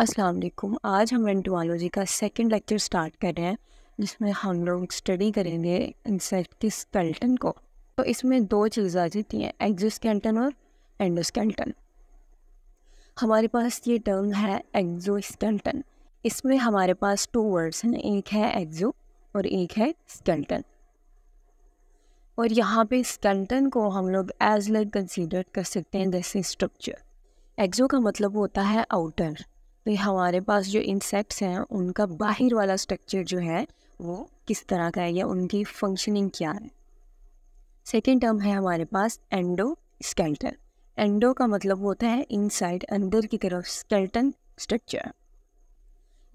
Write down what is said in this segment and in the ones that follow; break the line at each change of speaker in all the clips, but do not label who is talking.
अस्सलाम वालेकुम आज हम एंटोमोलॉजी का सेकंड लेक्चर स्टार्ट कर रहे हैं जिसमें हम लोग स्टडी करेंगे इंसेक्ट के स्केल्टन को तो इसमें दो चीज़ें आ जाती हैं एग्जोस्केल्टन और एंडोस्केल्टन हमारे पास ये टर्म है एग्जोस्केल्टन इसमें हमारे पास टू वर्ड्स हैं एक है एग्जो और एक है स्केल्टन और यहाँ पे स्केल्टन को हम लोग एज लाइक कंसिडर कर सकते हैं दिस स्ट्रक्चर एग्जो का मतलब होता है आउटर तो हमारे पास जो इंसेक्ट्स हैं उनका बाहर वाला स्ट्रक्चर जो है वो किस तरह का है या उनकी फंक्शनिंग क्या है सेकेंड टर्म है हमारे पास एंडो स्केल्टन एंडो का मतलब होता है इनसाइड अंदर की तरफ स्केल्टन स्ट्रक्चर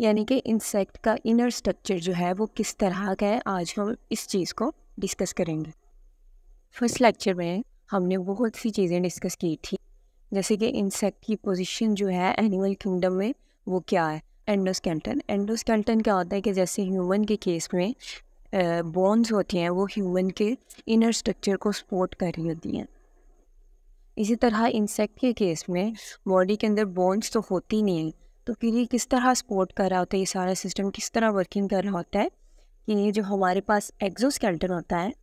यानी कि इंसेक्ट का इनर स्ट्रक्चर जो है वो किस तरह का है आज हम इस चीज़ को डिस्कस करेंगे फर्स्ट लेक्चर में हमने बहुत सी चीज़ें डिस्कस की थी जैसे कि इंसेक्ट की पोजीशन जो है एनिमल किंगडम में वो क्या है एंडोस्केल्टन एंडोस्केल्टन क्या होता है कि जैसे ह्यूमन के केस में बोन्स होती हैं वो ह्यूमन के इनर स्ट्रक्चर को सपोर्ट कर रही होती हैं इसी तरह इंसेक्ट के केस में बॉडी के अंदर बोन्स तो होती नहीं है तो फिर ये किस तरह सपोर्ट कर रहा होता है ये सारा सिस्टम किस तरह वर्किंग कर रहा होता है कि ये जो हमारे पास एग्जोस्केल्टन होता है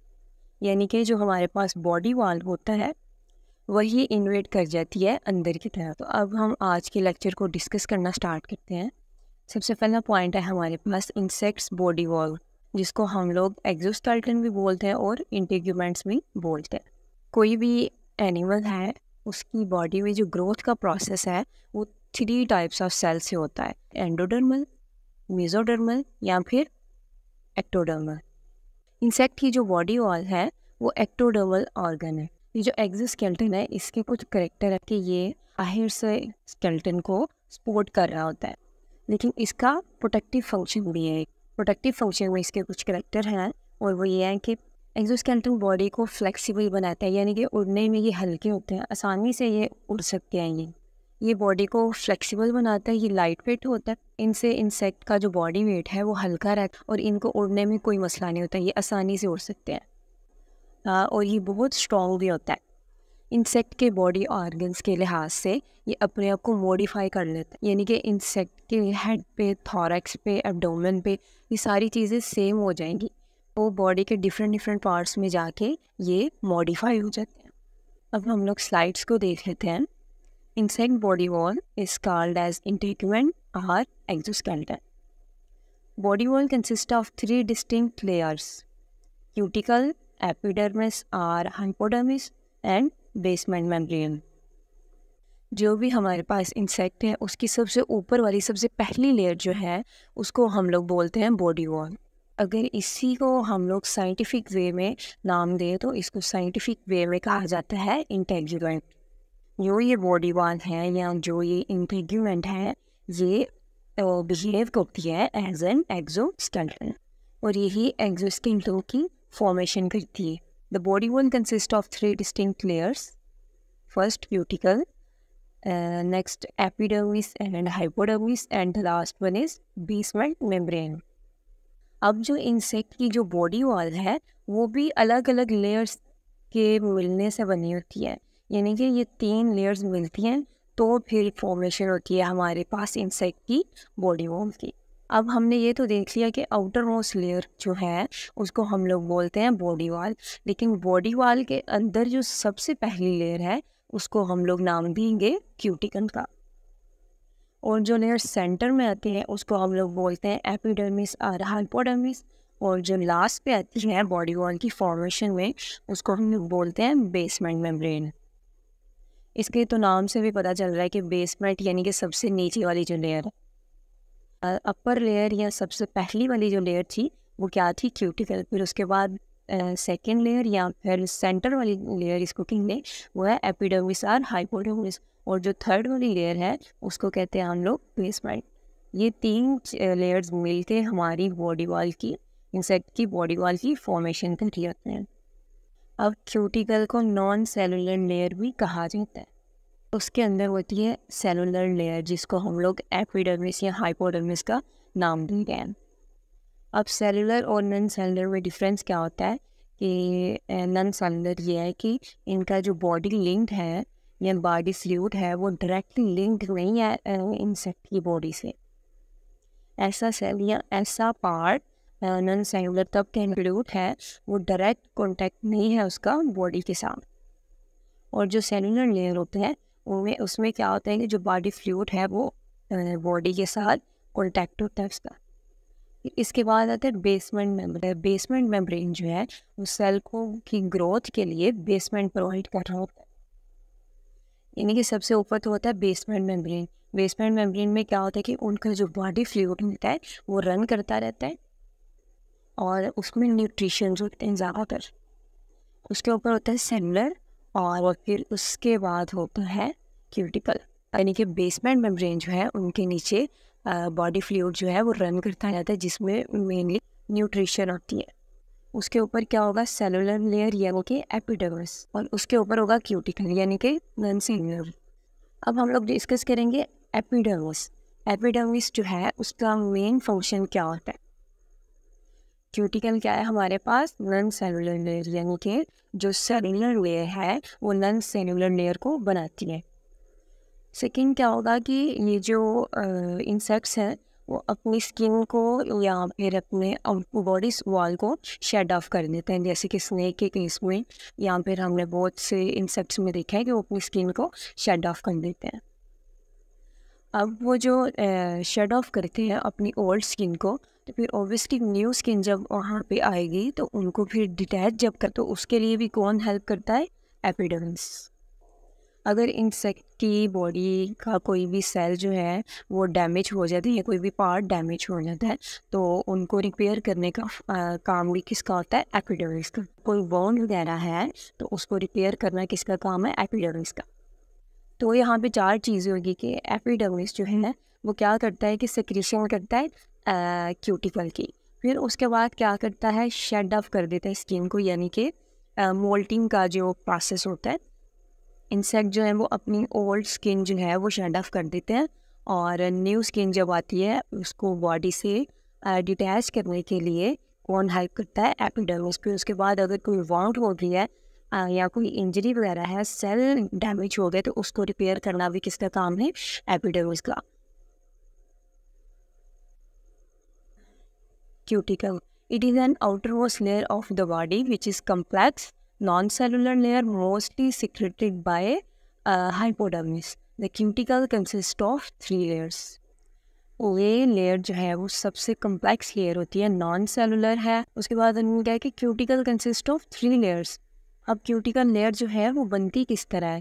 यानी कि जो हमारे पास बॉडी वाल होता है वही इन्वेट कर जाती है अंदर की तरह तो अब हम आज के लेक्चर को डिस्कस करना स्टार्ट करते हैं सबसे पहला पॉइंट है हमारे पास इंसेक्ट्स बॉडी वॉल जिसको हम लोग एग्जोस्टाल्टन भी बोलते हैं और इंटेग्यूमेंट्स भी बोलते हैं कोई भी एनिमल है उसकी बॉडी में जो ग्रोथ का प्रोसेस है वो थ्री टाइप्स ऑफ सेल से होता है एंडोडर्मल मेजोडर्मल या फिर एक्टोडर्मल इंसेक्ट की जो बॉडी वॉल है वो एक्टोडर्मल ऑर्गन है ये जो एग्जोस्केल्टन है इसके कुछ करेक्टर है कि ये आहिर से स्केल्टन को सपोर्ट कर रहा होता है लेकिन इसका प्रोटेक्टिव फंक्शन भी है प्रोटेक्टिव फंक्शन में इसके कुछ करेक्टर हैं और वो ये हैं कि एग्जोस्केल्टन बॉडी को फ्लेक्सिबल बनाता है यानी कि उड़ने में ये हल्के होते हैं आसानी से ये उड़ सकते हैं ये ये बॉडी को फ्लेक्सिबल बनाता है ये लाइट वेट होता है इनसे इंसेक्ट का जो बॉडी वेट है वो हल्का रहता है और इनको उड़ने में कोई मसला नहीं होता ये आसानी से उड़ सकते हैं और ये बहुत स्ट्रॉन्ग भी होता है इंसेक्ट के बॉडी ऑर्गन्स के लिहाज से ये अपने आप को मॉडिफाई कर लेता है यानी कि इंसेक्ट के हेड पे थॉरक्स पे एबडोमन पे ये सारी चीज़ें सेम हो जाएंगी वो तो बॉडी के डिफरेंट डिफरेंट पार्ट्स में जाके ये मॉडिफाई हो जाते हैं अब हम लोग स्लाइड्स को देख लेते हैं insect body wall is called as integument or exoskeleton. Body wall consist of three distinct layers cuticle epidermis और हाइपोडर्मिस एंड बेसमेंट मेम्ब्रेन जो भी हमारे पास इंसेक्ट है उसकी सबसे ऊपर वाली सबसे पहली लेयर जो है उसको हम लोग बोलते हैं बॉडी वॉल अगर इसी को हम लोग साइंटिफिक वे में नाम दें तो इसको साइंटिफिक वे में कहा जाता है इंटेग्यूमेंट जो ये बॉडी वॉल है या जो ये इंटेग्यूमेंट है ये बिहेव करती है एज एन एग्जो और यही एग्जो की फॉर्मेशन करती है the body wall consist of three distinct layers first cuticle next epidermis and hypodermis and last one is basement membrane अब जो इंसेक्ट की जो बॉडी वॉल है वो भी अलग अलग लेयर्स के मिलने से बनी होती है यानी कि ये तीन लेयर्स मिलती हैं तो फिर फॉर्मेशन होती है हमारे पास इंसेक्ट की बॉडी वॉल की अब हमने ये तो देख लिया कि आउटर मोस्ट लेयर जो है उसको हम लोग बोलते हैं बॉडी वाल लेकिन बॉडी वाल के अंदर जो सबसे पहली लेयर है उसको हम लोग नाम देंगे क्यूटिकन का और जो लेयर सेंटर में आती है उसको हम लोग बोलते हैं एपिडर्मिस और हाइपोडर्मिस और जो लास्ट पे आती है बॉडी वॉल की फॉर्मेशन में उसको हम लोग बोलते हैं बेसमेंट मेम्ब्रेन इसके तो नाम से भी पता चल रहा है कि बेसमेंट यानी कि सबसे नीचे वाली जो लेयर है अपर लेयर या सबसे पहली वाली जो लेयर थी वो क्या थी क्यूटिकल फिर उसके बाद सेकेंड लेयर या फिर सेंटर वाली लेयर इस कुकिंग में वो है एपिडर्मिस और हाइपोडर्मिस और जो थर्ड वाली लेयर है उसको कहते हैं हम लोग बेसमेंट ये तीन लेयर्स मिलके हमारी बॉडी वॉल की इंसेक्ट की बॉडी वॉल की फॉर्मेशन कर होते हैं अब क्यूटिकल को नॉन सेलुलर लेयर भी कहा जाता है उसके अंदर होती है सेलुलर लेयर जिसको हम लोग एपिडर्मिस या हाइपोडर्मिस का नाम देते हैं अब सेलुलर और नॉन सेलुलर में डिफरेंस क्या होता है कि नॉन सेलुलर ये है कि इनका जो बॉडी लिंक्ड है या बॉडी फ्लूड है वो डायरेक्टली लिंक नहीं है इंसेक्ट की बॉडी से ऐसा सेल या ऐसा पार्ट नॉन सेलुलर तब के इंक्लूड है वो डायरेक्ट कॉन्टेक्ट नहीं है उसका बॉडी के साथ और जो सेलुलर लेयर होते हैं उनमें उसमें क्या होता है कि जो बॉडी फ्लूड है वो बॉडी के साथ कॉन्टैक्ट होता है उसका इसके बाद आता है बेसमेंट मेम्ब्रेन बेसमेंट मेम्ब्रेन जो है वो सेल को की ग्रोथ के लिए बेसमेंट प्रोवाइड कर रहा होता है यानी कि सबसे ऊपर तो होता है बेसमेंट मेम्ब्रेन बेसमेंट मेम्ब्रेन में क्या होता है कि उनका जो बॉडी फ्लूड होता है वो रन करता रहता है और उसमें न्यूट्रिशन होते हैं ज़्यादातर उसके ऊपर होता है सेलुलर और फिर उसके बाद होता है क्यूटिकल यानी कि बेसमेंट मेम्ब्रेन जो है उनके नीचे बॉडी फ्लूड जो है वो रन करता जाता है जिसमें मेनली न्यूट्रिशन होती है उसके ऊपर क्या होगा सेलुलर लेयर यानी कि एपिडर्मस और उसके ऊपर होगा क्यूटिकल यानी कि नन सेलुलर अब हम लोग डिस्कस करेंगे एपिडर्मस एपिडर्मिस जो है उसका मेन फंक्शन क्या होता है क्यूटिकल क्या है हमारे पास नन सेलुलर लेयर यानी कि जो सेलुलर लेयर है वो नन सेलुलर लेयर को बनाती है सेकेंड क्या होगा कि ये जो इंसेक्ट्स हैं वो अपनी स्किन को या फिर अपने बॉडी वॉल को शेड ऑफ कर देते हैं जैसे कि स्नैक के केस में या फिर हमने बहुत से इंसेक्ट्स में देखा है कि वो अपनी स्किन को शेड ऑफ कर देते हैं अब वो जो शेड ऑफ करते हैं अपनी ओल्ड स्किन को तो फिर ऑब्वियसली न्यू स्किन जब वहाँ पे आएगी तो उनको फिर डिटैच जब कर तो उसके लिए भी कौन हेल्प करता है एपिडर्मिस अगर इंसेक्ट की बॉडी का कोई भी सेल जो है वो डैमेज हो जाती है या कोई भी पार्ट डैमेज हो जाता है तो उनको रिपेयर करने का आ, काम भी किसका होता है एपिडर्मिस का कोई बॉन्ड वगैरह है तो उसको रिपेयर करना किसका काम है एपिडर्मिस का तो यहाँ पे चार चीज़ें होगी कि एपिडर्मिस जो है ना वो क्या करता है कि सेक्रेशन करता है क्यूटिकल की फिर उसके बाद क्या करता है शेड ऑफ कर देता है स्किन को यानी कि मोल्टिंग का जो प्रोसेस होता है इंसेक्ट जो है वो अपनी ओल्ड स्किन जो है वो शेड ऑफ कर देते हैं और न्यू स्किन जब आती है उसको बॉडी से डिटैच करने के लिए कौन हेल्प करता है एपिडर्मिस फिर उसके बाद अगर कोई वाउंड हो गई है या कोई इंजरी वगैरह है सेल डैमेज हो गया तो उसको रिपेयर करना भी किसका काम है एपिडर्मिस का cuticle. It is an outermost layer of the body which is complex, non-cellular layer mostly secreted by uh, hypodermis. The cuticle consists of three layers. ये लेयर जो है वो सबसे कम्प्लेक्स लेयर होती है नॉन सेलुलर है उसके बाद उन्होंने क्या है कि cuticle consist of three layers अब क्यूटिकल लेयर जो है वो बनती किस तरह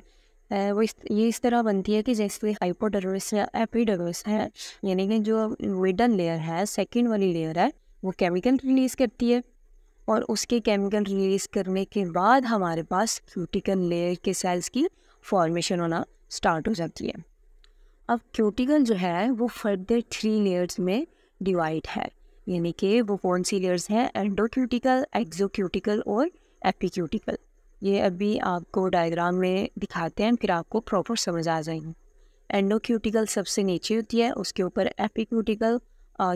है वो इस ये इस तरह बनती है कि जैसे हाइपोडर्मिस या एपिडर्मिस है यानी कि जो विडन लेयर है सेकेंड वाली लेयर है वो केमिकल रिलीज़ करती है और उसके केमिकल रिलीज़ करने के बाद हमारे पास क्यूटिकल लेयर के सेल्स की फॉर्मेशन होना स्टार्ट हो जाती है अब क्यूटिकल जो है वो फर्दर थ्री लेयर्स में डिवाइड है यानी कि वो कौन सी लेयर्स हैं एंडोक्यूटिकल एक्जोक्यूटिकल और एपिक्यूटिकल ये अभी आपको डायग्राम में दिखाते हैं फिर आपको प्रॉपर समझ आ जाएंगे एंडोक्यूटिकल सबसे नीचे होती है उसके ऊपर एपिक्यूटिकल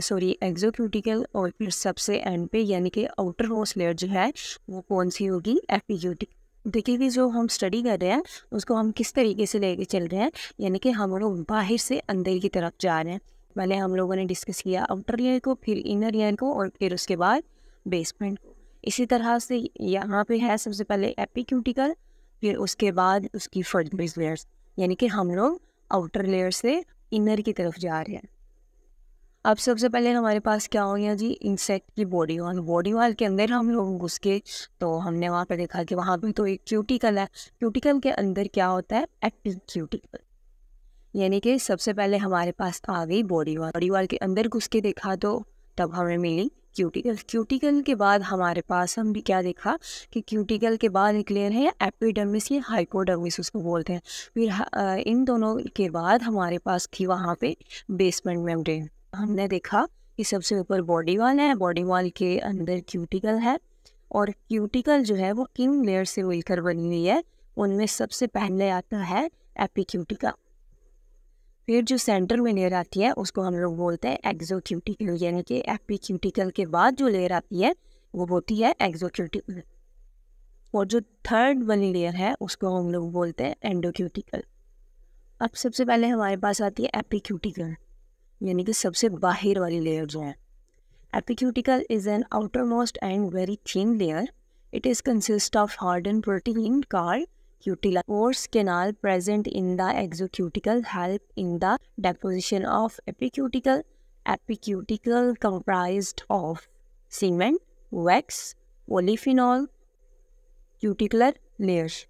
सॉरी एग्जोक्यूटिकल और फिर सबसे एंड पे यानी कि आउटर रोस लेयर जो है वो कौन सी होगी एपिक्यूटिक देखिए कि जो हम स्टडी कर रहे हैं उसको हम किस तरीके से लेके चल रहे हैं यानी कि हम लोग बाहर से अंदर की तरफ जा रहे हैं पहले हम लोगों ने डिस्कस किया आउटर लेयर को फिर इनर लेयर को और फिर उसके बाद बेसमेंट को इसी तरह से यहाँ पे है सबसे पहले एपिक्यूटिकल फिर उसके बाद उसकी फर्ज बेस लेयर्स यानी कि हम लोग आउटर लेयर से इनर की तरफ जा रहे हैं अब सबसे पहले हमारे पास क्या हो गया जी इंसेक्ट की बॉडी वॉल बॉडी वॉल के अंदर हम लोग घुस के तो हमने वहाँ पर देखा कि वहाँ पर तो एक क्यूटिकल है क्यूटिकल के अंदर क्या होता है एपी क्यूटिकल यानी कि सबसे पहले हमारे पास आ गई बॉडी वॉल बॉडी वॉल के अंदर घुस के देखा तो तब हमें मिली क्यूटिकल क्यूटिकल के बाद हमारे पास हम भी क्या देखा कि क्यूटिकल के बाद एक लेयर है एपिडर्मिस या हाइपोडर्मिस उसको बोलते हैं फिर इन दोनों के बाद हमारे पास थी वहाँ पे बेसमेंट मेम्ब्रेन हमने देखा कि सबसे ऊपर बॉडी वॉल है बॉडी वॉल के अंदर क्यूटिकल है और क्यूटिकल जो है वो किन लेयर से मिलकर बनी हुई है उनमें सबसे पहले आता है एपिक्यूटिका फिर जो सेंटर में लेयर आती है उसको हम लोग बोलते हैं एक्जोक्यूटिकल यानी कि एपिक्यूटिकल के बाद जो लेयर आती है वो होती है एक्जोक्यूटिकल और जो थर्ड वाली लेयर है उसको हम लोग बोलते हैं एंडोक्यूटिकल अब सबसे पहले हमारे पास आती है एपिक्यूटिकल यानी कि सबसे बाहर वाली लेयर जो है epicuticle is an outer most and very thin layer it is consist of hard and protein called cuticulin pores canal present in the exocuticle help in the deposition of epicuticle epicuticle comprise of cement wax polyphenol cuticular layers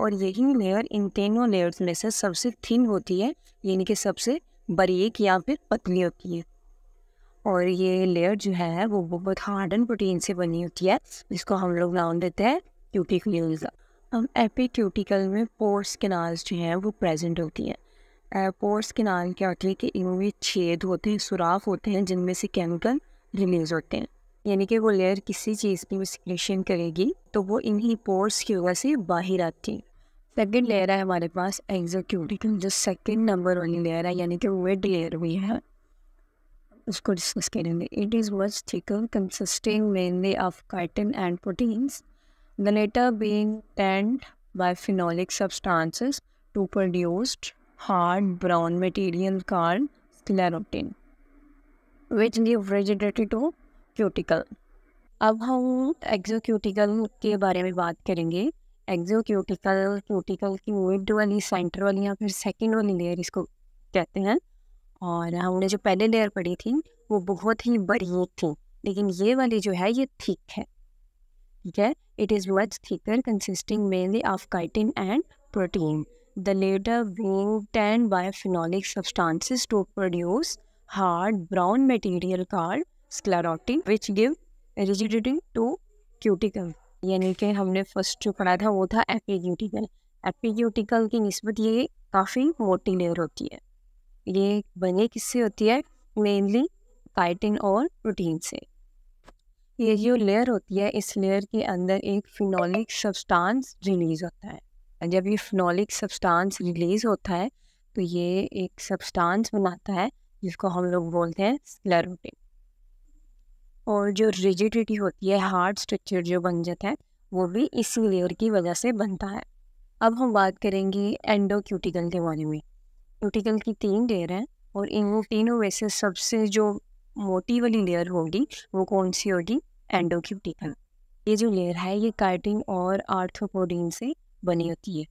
और यही layer in तीनों layers में से सबसे thin होती है यानी कि सबसे बरीक या फिर पतली होती है और ये लेयर जो है वो बहुत हार्ड एंड प्रोटीन से बनी होती है इसको हम लोग नाम देते हैं क्यूटिकल्स हम एपिक्यूटिकल में पोर्स किनाल्स जो हैं वो प्रेजेंट होती हैं पोर्स किनाल क्या होती है कि इनमें छेद होते हैं सुराख होते हैं जिनमें से केमिकल रिलीज होते हैं यानी कि वो लेयर किसी चीज़ की सिक्रेशन करेगी तो वो इन्हीं पोर्स की वजह से बाहर आती है सेकेंड लेयर हम्म। है हमारे पास एग्जीक्यूटिव जो सेकेंड नंबर वाली लेयर है यानी कि वेड लेयर भी है उसको डिस्कस करेंगे it is much thicker consisting mainly of chitin and proteins the latter being tanned by phenolic substances to produced hard brown material called sclerotin which rigidity to cuticle अब हम exocuticle के बारे में बात करेंगे एक्जोक्यूटिकल क्यूटिकल की mid वाली centre वाली या फिर सेकेंड वाली लेयर इसको कहते हैं और हमने हाँ, जो पहले लेयर पढ़ी थी वो बहुत ही बड़ी थी लेकिन ये वाली जो है ये थिक है ठीक है it is much thicker consisting mainly of chitin and protein the latter being tanned by phenolic substances to produce hard brown material called sclerotin which give rigidity to cuticle यानी कि हमने फर्स्ट जो पढ़ा था वो था एपिग्यूटिकल एपिग्यूटिकल की नस्बत ये काफ़ी मोटी लेयर होती है ये बने किससे होती है मेनली काइटिन और प्रोटीन से ये जो लेयर होती है इस लेयर के अंदर एक फिनोलिक सब्सटेंस रिलीज होता है जब ये फिनोलिक सब्सटेंस रिलीज होता है तो ये एक सब्सटेंस बनाता है जिसको हम लोग बोलते हैं स्लरोटिन और जो रिजिडिटी होती है हार्ड स्ट्रक्चर जो बन जाता है वो भी इसी लेयर की वजह से बनता है अब हम बात करेंगे एंडोक्यूटिकल के बारे में क्यूटिकल की तीन लेयर हैं और इन तीनों में से सबसे जो मोटी वाली लेयर होगी वो कौन सी होगी एंडोक्यूटिकल ये जो लेयर है ये काइटिन और आर्थोपोडिन से बनी होती है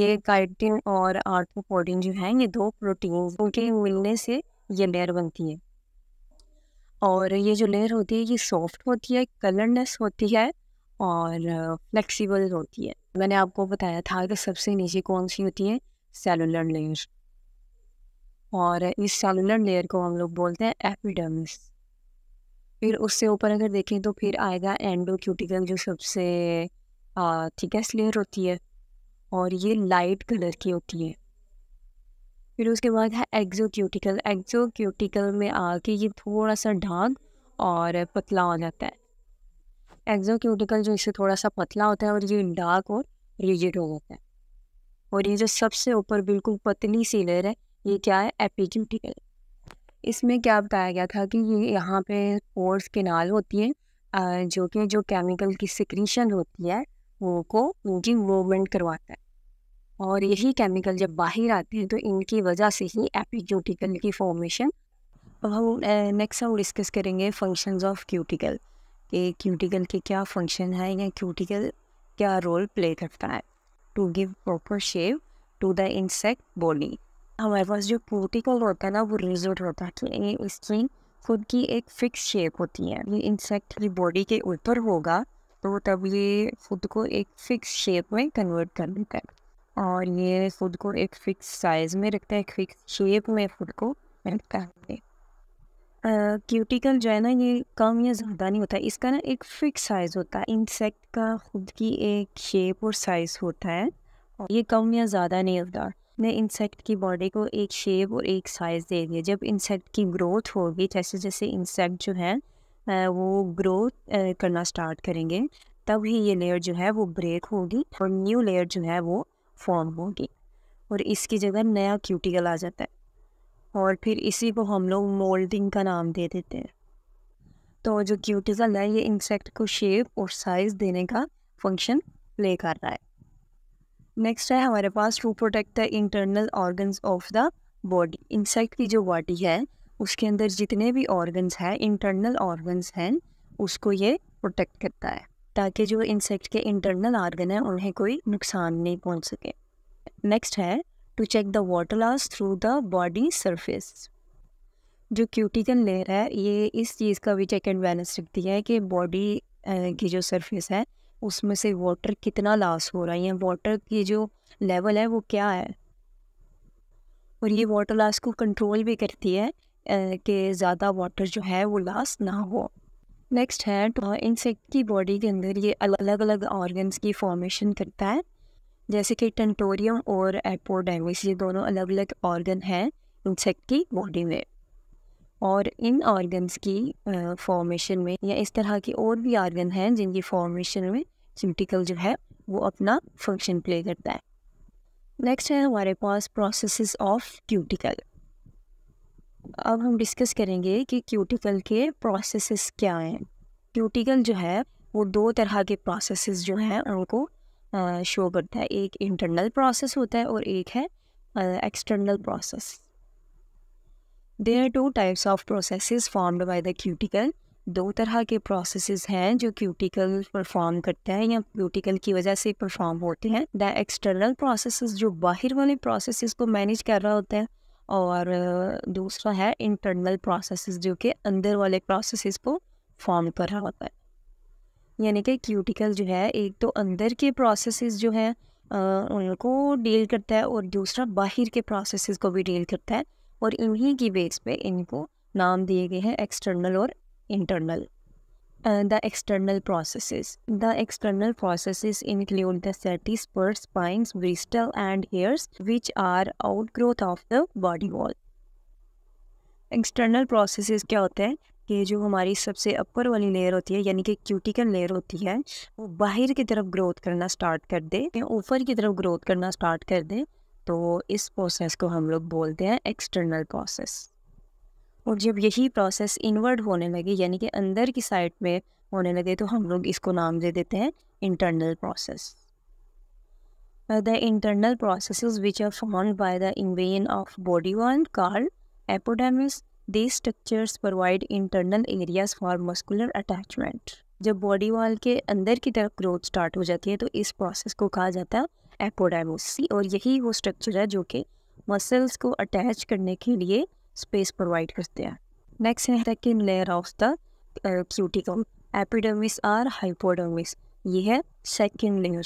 ये काइटिन और आर्थोपोडिन जो है ये दो प्रोटीन उनके मिलने से ये लेयर बनती है और ये जो लेयर होती है ये सॉफ्ट होती है कलरनेस होती है और फ्लेक्सिबल होती है मैंने आपको बताया था कि सबसे नीचे कौन सी होती है सेलुलर लेयर और इस सेलुलर लेयर को हम लोग बोलते हैं एपिडर्मिस फिर उससे ऊपर अगर देखें तो फिर आएगा एंडोक्यूटिकल जो सबसे थिकेस्ट लेयर होती है और ये लाइट कलर की होती है फिर उसके बाद है एक्जोक्यूटिकल एक्जोक्यूटिकल में आके ये थोड़ा सा ढाक और पतला हो जाता है एक्जोक्यूटिकल जो इससे थोड़ा सा पतला होता है और ये डार्क और रिजिड हो जाता है और ये जो सबसे ऊपर बिल्कुल पतली सी लेयर है ये क्या है एपिक्यूटिकल इसमें क्या बताया गया था कि ये यहाँ पे पोर्स केनाल होती है जो कि जो केमिकल की सिक्रीशन होती है वो को उनकी मूवमेंट करवाता है और यही केमिकल जब बाहर आते हैं तो इनकी वजह से ही एपिक्यूटिकल की फॉर्मेशन अब तो हम नेक्स्ट हम डिस्कस करेंगे फंक्शंस ऑफ क्यूटिकल कि क्यूटिकल के क्या फंक्शन है या क्यूटिकल क्या रोल प्ले करता है to give proper shape to the insect body हमारे पास जो क्यूटिकल होता है ना वो रिजल्ट होता है कि इसकी खुद की एक फिक्स शेप होती है ये इंसेक्ट की बॉडी के ऊपर होगा तो तब ये खुद को एक फिक्स शेप में कन्वर्ट कर देता है और ये खुद को एक फिक्स साइज में रखता है एक फिक्स शेप में खुद को रखता है क्यूटिकल जो है ना ये कम या ज़्यादा नहीं होता इसका ना एक फिक्स साइज़ होता है इंसेक्ट का खुद की एक शेप और साइज़ होता है और ये कम या ज़्यादा नहीं होता ने इंसेक्ट की बॉडी को एक शेप और एक साइज़ दे दिया जब इंसेक्ट की ग्रोथ होगी जैसे जैसे इंसेक्ट जो है वो ग्रोथ करना स्टार्ट करेंगे तब ही ये लेयर जो है वो ब्रेक होगी और न्यू लेयर जो है वो फॉर्म होगी और इसकी जगह नया क्यूटिकल आ जाता है और फिर इसी को हम लोग मोल्डिंग का नाम दे देते हैं तो जो क्यूटिकल है ये इंसेक्ट को शेप और साइज देने का फंक्शन प्ले कर रहा है नेक्स्ट है हमारे पास to protect the internal organs of the body insect की जो बॉडी है उसके अंदर जितने भी ऑर्गन्स हैं इंटरनल ऑर्गन्स हैं उसको ये प्रोटेक्ट करता है ताकि जो इंसेक्ट के इंटरनल आर्गन हैं उन्हें कोई नुकसान नहीं पहुंच सके नेक्स्ट है to check the water loss through the body surface जो क्यूटिकल लेयर है ये इस चीज़ का भी चेक एंड बैलेंस रखती है कि बॉडी की जो सरफेस है उसमें से वाटर कितना लॉस हो रहा है या वाटर की जो लेवल है वो क्या है और ये वाटर लॉस को कंट्रोल भी करती है कि ज़्यादा वाटर जो है वो लॉस ना हो नेक्स्ट है तो इंसेक्ट की बॉडी के अंदर ये अलग अलग ऑर्गन्स की फॉर्मेशन करता है जैसे कि टेंटोरियम और एपोडाइमिस ये दोनों अलग अलग ऑर्गन हैं इंसेक्ट की बॉडी में और इन ऑर्गन्स की फॉर्मेशन में या इस तरह के और भी ऑर्गन हैं जिनकी फॉर्मेशन में सिमटिकल जो है वो अपना फंक्शन प्ले करता है नेक्स्ट है हमारे पास प्रोसेस ऑफ क्यूटिकल अब हम डिस्कस करेंगे कि क्यूटिकल के प्रोसेसेस क्या हैं क्यूटिकल जो है वो दो तरह के प्रोसेसेस जो हैं उनको शो करता है एक इंटरनल प्रोसेस होता है और एक है external process they are two types of processes formed by the cuticle दो तरह के प्रोसेसेस हैं जो क्यूटिकल परफॉर्म करते हैं या क्यूटिकल की वजह से परफॉर्म होते हैं द एक्सटर्नल प्रोसेस जो बाहर वाले प्रोसेसेस को मैनेज कर रहा होता है और दूसरा है इंटरनल प्रोसेस जो कि अंदर वाले प्रोसेस को फॉर्म कर रहा होता है यानी कि क्यूटिकल जो है एक तो अंदर के प्रोसेस जो हैं उनको डील करता है और दूसरा बाहर के प्रोसेस को भी डील करता है और इन्हीं की बेस पे इनको नाम दिए गए हैं एक्सटर्नल और internal the external processes. The external processes include the certis, spurs, spines, bristle and hairs which are outgrowth of the body wall. External processes क्या होते हैं कि जो हमारी सबसे अपर वाली लेयर होती है यानी कि क्यूटिकल लेयर होती है वो बाहर की तरफ ग्रोथ करना स्टार्ट कर दे या ऊपर की तरफ ग्रोथ करना स्टार्ट कर दे तो इस प्रोसेस को हम लोग बोलते हैं एक्सटर्नल प्रोसेस और जब यही प्रोसेस इनवर्ड होने लगे यानी कि अंदर की साइड में होने लगे तो हम लोग इसको नाम दे देते हैं internal process the internal process which are form by the इन्वेन of body wall called apodemes these structures provide internal areas for muscular attachment जब बॉडी वॉल के अंदर की तरफ ग्रोथ स्टार्ट हो जाती है तो इस प्रोसेस को कहा जाता है एपोडाइमोसी और यही वो स्ट्रक्चर है जो कि मसल्स को अटैच करने के लिए space providers there. Next second layer of the uh, cuticle, epidermis or hypodermis. ये है second layer.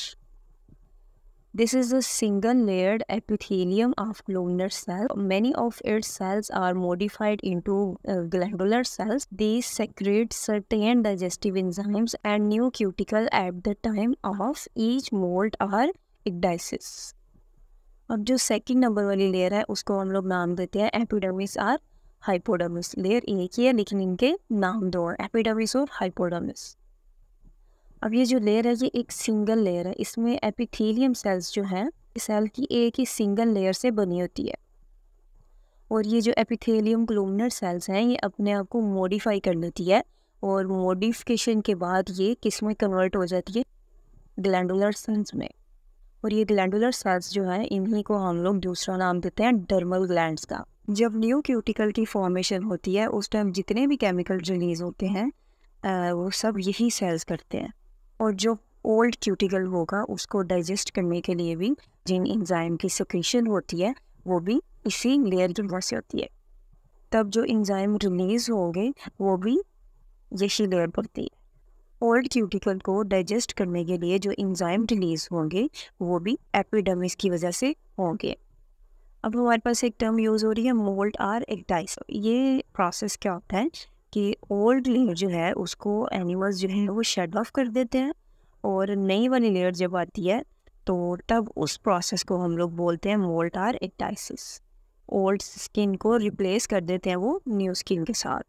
This is a single layered epithelium of glandular cells. Many of its cells are modified into uh, glandular cells. These secrete certain digestive enzymes and new cuticle at the time of each molt or ecdysis. अब जो second number वाली layer है उसको हम लोग नाम देते हैं एपिडर्मिस आर हाइपोडर्मिस लेयर एक ही है लेकिन इनके नाम दो हैं एपिडर्मिस और हाइपोडर्मिस अब ये जो लेयर है ये एक सिंगल लेयर है इसमें एपिथीलियम सेल्स जो हैं सेल की एक ही सिंगल लेयर से बनी होती है और ये जो एपिथेलियम क्लोमनर सेल्स हैं ये अपने आप को मॉडिफाई कर लेती है और मॉडिफिकेशन के बाद ये किस में कन्वर्ट हो जाती है ग्लैंडुलर सेल्स में और ये ग्लैंडुलर सेल्स जो है इन्हीं को हम लोग दूसरा नाम देते हैं डर्मल ग्लैंड्स का जब न्यू क्यूटिकल की फॉर्मेशन होती है उस टाइम जितने भी केमिकल रिलीज होते हैं वो सब यही सेल्स करते हैं और जो ओल्ड क्यूटिकल होगा उसको डाइजेस्ट करने के लिए भी जिन इंजाइम की सिक्रीशन होती है वो भी इसी लेयर की ऊपर से होती है तब जो इंजाइम रिलीज़ होंगे वो भी यही लेयर पड़ती है ओल्ड क्यूटिकल को डाइजेस्ट करने के लिए जो इंजाइम रिलीज होंगे वो भी एपिडर्मिस की वजह से होंगे अब हमारे पास एक टर्म यूज़ हो रही है मोल्ड आर एक ये प्रोसेस क्या होता है कि ओल्ड लेयर जो है उसको एनिमल्स जो है वो शेड ऑफ कर देते हैं और नई वाली लेयर जब आती है तो तब उस प्रोसेस को हम लोग बोलते हैं moult or ecdysis old skin को रिप्लेस कर देते हैं वो न्यू स्किन के साथ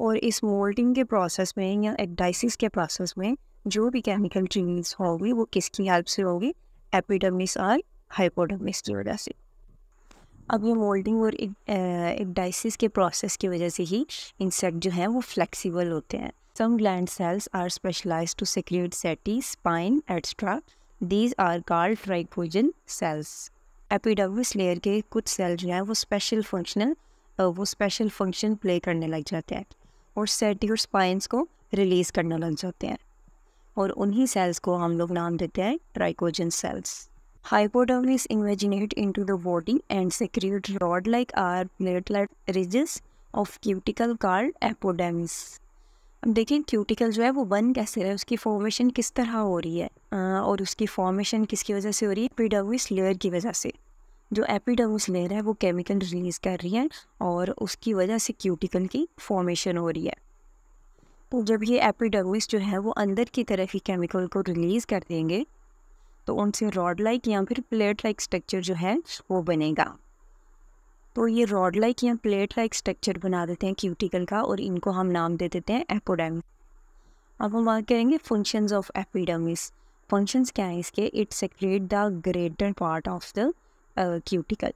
और इस मोल्डिंग के प्रोसेस में या एडाइसिस के प्रोसेस में जो भी केमिकल चेंज होगी वो किसकी हेल्प से होगी एपिडर्मिस और हाइपोडर्मिस की वजह से अब ये मोल्डिंग और एडाइसिस के प्रोसेस की वजह से ही इंसेक्ट जो हैं वो फ्लेक्सिबल होते हैं some gland cells are specialise to secrete setae spine etcetera these are called trichogen cells epidermis layer के कुछ सेल्स जो हैं वो स्पेशल फंक्शनल वो स्पेशल फंक्शन प्ले करने लग जाते हैं और सेटियर स्पाइंस को रिलीज़ करने लग जाते हैं और उन्हीं सेल्स को हम लोग नाम देते हैं trichogen cells Hypoderm is invaginate into the body and secrete rod-like are platelet ridges of cuticle called apodemes अब देखिए क्यूटिकल जो है वो बन कैसे है उसकी फॉर्मेशन किस तरह हो रही है आ, और उसकी फॉर्मेशन किसकी वजह से हो रही है एपिडर्मिस लेयर की वजह से जो एपिडर्मिस लेयर है वो केमिकल रिलीज कर रही है और उसकी वजह से क्यूटिकल की फॉर्मेशन हो रही है तो जब ये एपिडर्मिस जो है वो अंदर की तरफ ही केमिकल को रिलीज़ कर देंगे तो उनसे रॉड लाइक या फिर प्लेट लाइक स्ट्रक्चर जो है वो बनेगा तो ये रॉड लाइक या प्लेट लाइक स्ट्रक्चर बना देते हैं क्यूटिकल का और इनको हम नाम दे देते हैं एपोडेमिस अब हम बात करेंगे फंक्शंस ऑफ एपिडर्मिस फंक्शंस क्या है इसके it secrete the greater part of the cuticle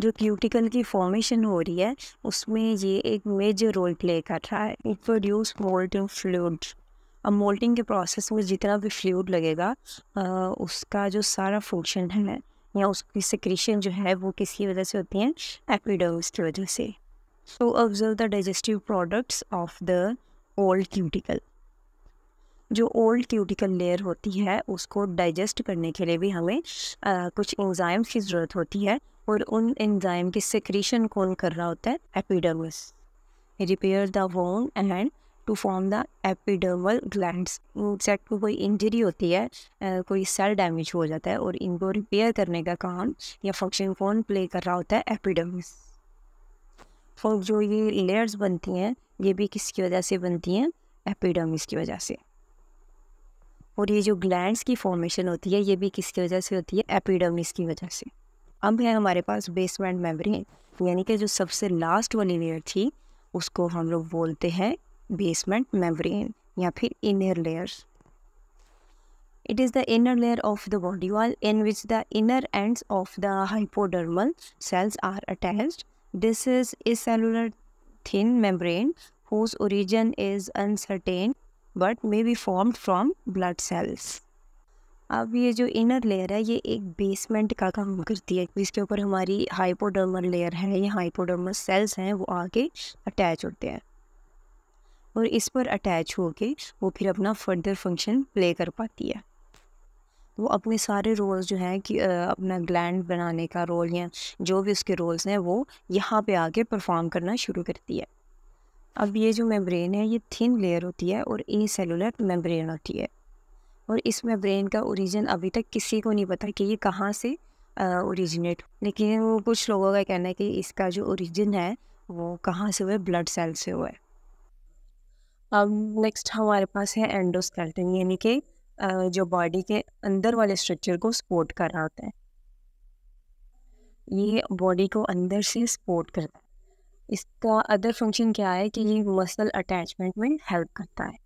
जो क्यूटिकल की फॉर्मेशन हो रही है उसमें ये एक मेजर रोल प्ले कर रहा है इट प्रोड्यूस मोल्टिंग फ्लूड अब मोल्टिंग के प्रोसेस में जितना भी फ्लूड लगेगा आ, उसका जो सारा फंक्शन है या उसकी सिक्रीशन जो है वो किसकी वजह से होती है एपिडर्म्स की वजह से so observe the digestive products of the old cuticle जो ओल्ड क्यूटिकल लेयर होती है उसको डाइजेस्ट करने के लिए भी हमें आ, कुछ एंजाइम्स की ज़रूरत होती है और उन एंजाइम के सिक्रीशन कौन कर रहा होता है epidermis repair the wound and to form the epidermal gland सेट को कोई इंजरी होती है कोई सेल डैमेज हो जाता है और इनको रिपेयर करने का काम या फंक्शन कौन प्ले कर रहा होता है एपिडर्मस और जो ये लेयर्स बनती हैं ये भी किसकी वजह से बनती हैं एपिडर्मिस की वजह से और ये जो ग्लैंड्स की फॉर्मेशन होती है ये भी किसकी वजह से होती है एपिडर्मिस की वजह से अब है हमारे पास बेसमेंट मेमोरी यानी कि जो सबसे लास्ट वाली लेयर थी उसको हम लोग बोलते हैं बेसमेंट मेमोरी या फिर inner layers it is the inner layer of the body wall in which the inner end of the hypodermal cells are attach this is a cellular thin membrane whose origin is uncertain but may be form from blood cells अब ये जो inner layer है ये एक basement का काम करती है जिसके ऊपर हमारी हाइपोडर्मल लेयर है ये हाइपोडर्मल सेल्स हैं वो आके अटैच होते हैं और इस पर अटैच होके वो फिर अपना फर्दर फंक्शन प्ले कर पाती है वो अपने सारे रोल्स जो हैं कि अपना ग्लैंड बनाने का रोल या जो भी उसके रोल्स हैं वो यहाँ पे आके परफॉर्म करना शुरू करती है अब ये जो मेम्ब्रेन है ये थिन लेयर होती है और ए सेलुलर मेम्ब्रेन होती है और इस मेम्ब्रेन का ओरिजिन अभी तक किसी को नहीं पता कि ये कहाँ से ओरिजिनेट लेकिन वो कुछ लोगों का कहना है कि इसका जो ओरिजिन है वो कहाँ से हुआ है ब्लड सेल से हुआ है अब नेक्स्ट हमारे पास है एंडोस्केल्टन यानी कि जो बॉडी के अंदर वाले स्ट्रक्चर को सपोर्ट कर रहा होता है ये बॉडी को अंदर से सपोर्ट करता है इसका अदर फंक्शन क्या है कि ये मसल अटैचमेंट में हेल्प करता है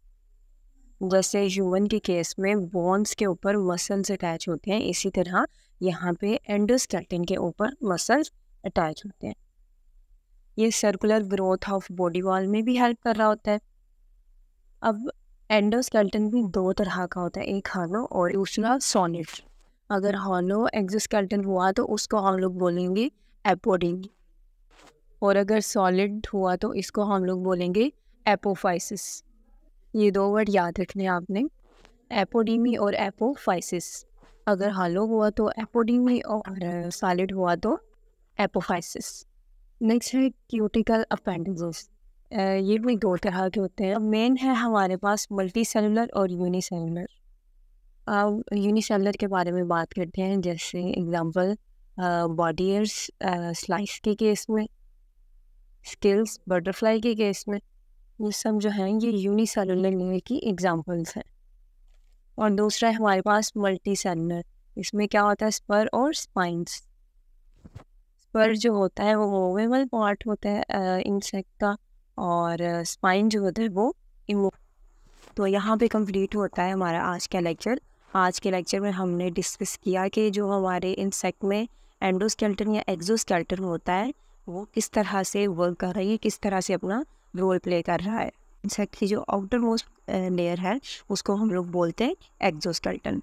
जैसे ह्यूमन के केस में बोन्स के ऊपर मसल्स अटैच होते हैं इसी तरह यहाँ पे एंडोस्केल्टन के ऊपर मसल्स अटैच होते हैं ये circular growth of body wall में भी हेल्प कर रहा होता है अब एंडोस्केल्टन भी दो तरह का होता है एक हॉलो और दूसरा सॉलिड अगर हॉलो एग्जोस्केल्टन हुआ तो उसको हम लोग बोलेंगे एपोडिंग और अगर सॉलिड हुआ तो इसको हम लोग बोलेंगे एपोफाइसिस ये दो वर्ड याद रखने आपने एपोडीमी और एपोफाइसिस अगर हालो हुआ तो एपोडीमी और सॉलिड हुआ तो एपोफाइसिस नेक्स्ट है क्यूटिकल अपेंडेजेस ये भी दो तरह के होते हैं मेन है हमारे पास मल्टी सेलुलर और यूनिसेलुलर अब यूनिसेलुलर के बारे में बात करते हैं जैसे एग्जांपल बॉडीयर्स स्लाइस के केस में स्किल्स बटरफ्लाई के केस में ये सब जो हैं ये यूनिसेलुलर लेयर की एग्जांपल्स हैं और दूसरा है हमारे पास मल्टी सेलुलर इसमें क्या होता है स्पर और स्पाइंस स्पर जो होता है वो मोवेबल पार्ट होता है इंसेक्ट का और स्पाइन जो होता है वो इमो तो यहाँ पे कंप्लीट होता है हमारा आज का लेक्चर आज के लेक्चर में हमने डिस्कस किया कि जो हमारे इंसेक्ट में एंडोस्केल्टन या एग्जोस्केल्टन होता है वो किस तरह से वर्क कर रही है किस तरह से अपना रोल प्ले कर रहा है इंसेक्ट की जो आउटर मोस्ट लेयर है उसको हम लोग बोलते हैं एग्जोस्केल्टन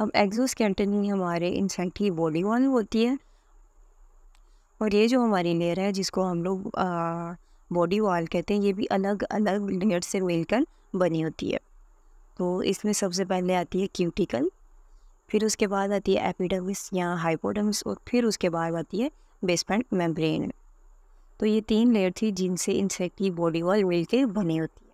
अब एग्जोस्केल्टन ही हमारे इंसेक्ट की बॉडी वॉल होती है और ये जो हमारी लेयर है जिसको हम लोग बॉडी वॉल कहते हैं ये भी अलग अलग लेयर से मिलकर बनी होती है तो इसमें सबसे पहले आती है क्यूटिकल फिर उसके बाद आती है एपिडर्मिस या हाइपोडर्मिस और फिर उसके बाद आती है बेसमेंट मेम्ब्रेन तो ये तीन लेयर थी जिनसे इंसेक्ट की बॉडी वॉल मिलकर बनी होती है